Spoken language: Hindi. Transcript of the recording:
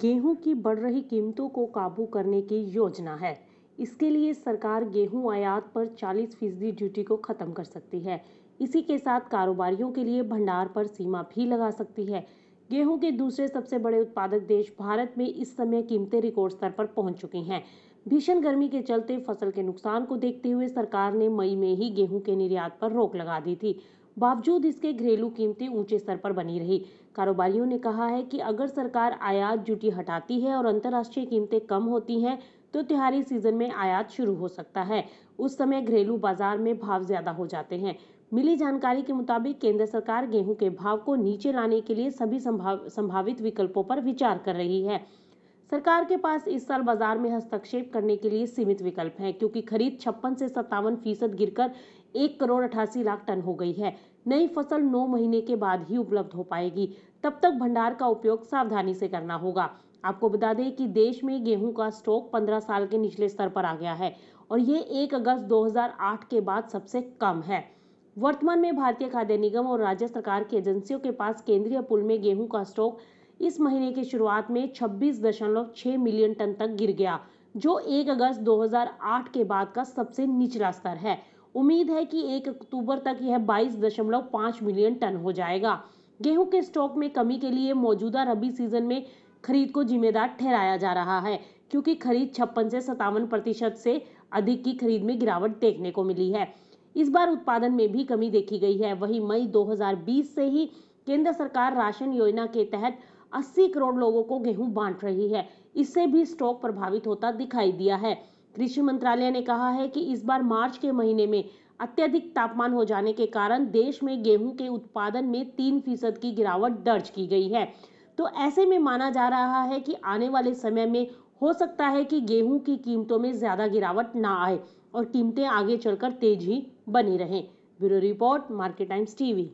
गेहूं की बढ़ रही कीमतों को काबू करने की योजना है इसके लिए सरकार गेहूं आयात पर 40 फीसदी ड्यूटी को खत्म कर सकती है इसी के साथ कारोबारियों के लिए भंडार पर सीमा भी लगा सकती है गेहूं के दूसरे सबसे बड़े उत्पादक देश भारत में इस समय कीमतें रिकॉर्ड स्तर पर पहुंच चुकी हैं भीषण गर्मी के चलते फसल के नुकसान को देखते हुए सरकार ने मई में ही गेहूं के निर्यात पर रोक लगा दी थी बावजूद इसके घरेलू कीमतें ऊंचे स्तर पर बनी रही कारोबारियों ने कहा है कि अगर सरकार आयात ड्यूटी हटाती है और अंतर्राष्ट्रीय कीमतें कम होती हैं तो त्योहारी सीजन में आयात शुरू हो सकता है उस समय घरेलू बाजार में भाव ज्यादा हो जाते हैं मिली जानकारी के मुताबिक केंद्र सरकार गेहूं के भाव को नीचे लाने के लिए सभी संभाव, संभावित विकल्पों पर विचार कर रही है सरकार के पास इस साल बाजार में हस्तक्षेप करने के लिए सीमित विकल्प हैं क्योंकि खरीद छप्पन से सत्तावन फीसद कर एक करोड़ अठासी लाख टन हो गई है नई फसल नौ महीने के बाद ही उपलब्ध हो पाएगी तब तक भंडार का उपयोग सावधानी से करना होगा आपको बता दें कि देश में गेहूं का स्टॉक 15 साल के निचले स्तर पर आ गया है और ये 1 अगस्त 2008 के बाद सबसे कम है वर्तमान में भारतीय खाद्य निगम और राज्य सरकार की एजेंसियों के पास केंद्रीय पुल में गेहूं का स्टॉक इस महीने की शुरुआत में 26.6 मिलियन टन तक गिर गया जो 1 अगस्त 2008 के बाद का सबसे निचला स्तर है उम्मीद है कि 1 अक्टूबर तक यह 22.5 मिलियन टन हो जाएगा गेहूं के स्टॉक में कमी के लिए मौजूदा रबी सीजन में खरीद को जिम्मेदार ठहराया जा रहा है क्योंकि खरीद छप्पन से सत्तावन प्रतिशत से अधिक की खरीद में गिरावट देखने को मिली है इस बार उत्पादन में भी कमी देखी गई है वहीं मई 2020 से ही केंद्र सरकार राशन योजना के तहत 80 करोड़ लोगों को गेहूं बांट रही है इससे भी स्टॉक प्रभावित होता दिखाई दिया है कृषि मंत्रालय ने कहा है कि इस बार मार्च के महीने में अत्यधिक तापमान हो जाने के कारण देश में गेहूं के उत्पादन में तीन फीसद की गिरावट दर्ज की गई है तो ऐसे में माना जा रहा है कि आने वाले समय में हो सकता है कि गेहूं की कीमतों में ज्यादा गिरावट ना आए और कीमतें आगे चलकर तेज ही बनी रहें bureau report Market Times TV